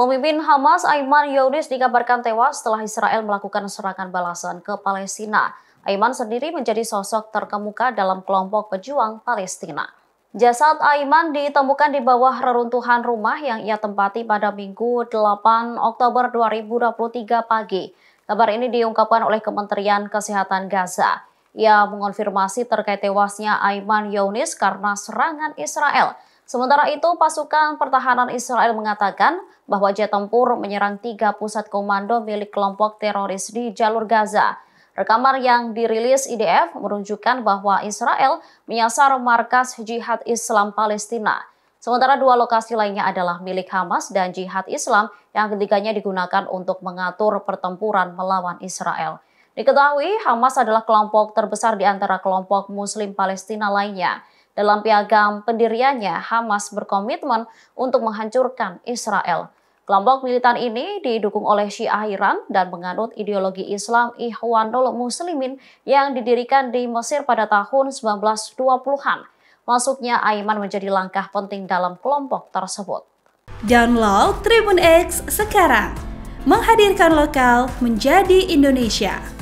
Pemimpin Hamas Aiman Yonis dikabarkan tewas setelah Israel melakukan serangan balasan ke Palestina. Aiman sendiri menjadi sosok terkemuka dalam kelompok pejuang Palestina. Jasad Aiman ditemukan di bawah reruntuhan rumah yang ia tempati pada Minggu 8 Oktober 2023 pagi. Kabar ini diungkapkan oleh Kementerian Kesehatan Gaza. Ia mengonfirmasi terkait tewasnya Aiman Younis karena serangan Israel. Sementara itu, pasukan pertahanan Israel mengatakan bahwa jet tempur menyerang tiga pusat komando milik kelompok teroris di jalur Gaza. Rekaman yang dirilis IDF menunjukkan bahwa Israel menyasar markas jihad Islam Palestina. Sementara dua lokasi lainnya adalah milik Hamas dan Jihad Islam yang ketiganya digunakan untuk mengatur pertempuran melawan Israel. Diketahui Hamas adalah kelompok terbesar di antara kelompok muslim Palestina lainnya. Dalam piagam pendiriannya, Hamas berkomitmen untuk menghancurkan Israel. Kelompok militan ini didukung oleh Syiah Iran dan menganut ideologi Islam Ikhwanul Muslimin yang didirikan di Mesir pada tahun 1920-an. Masuknya Aiman menjadi langkah penting dalam kelompok tersebut. Download Tribun X sekarang menghadirkan lokal menjadi Indonesia.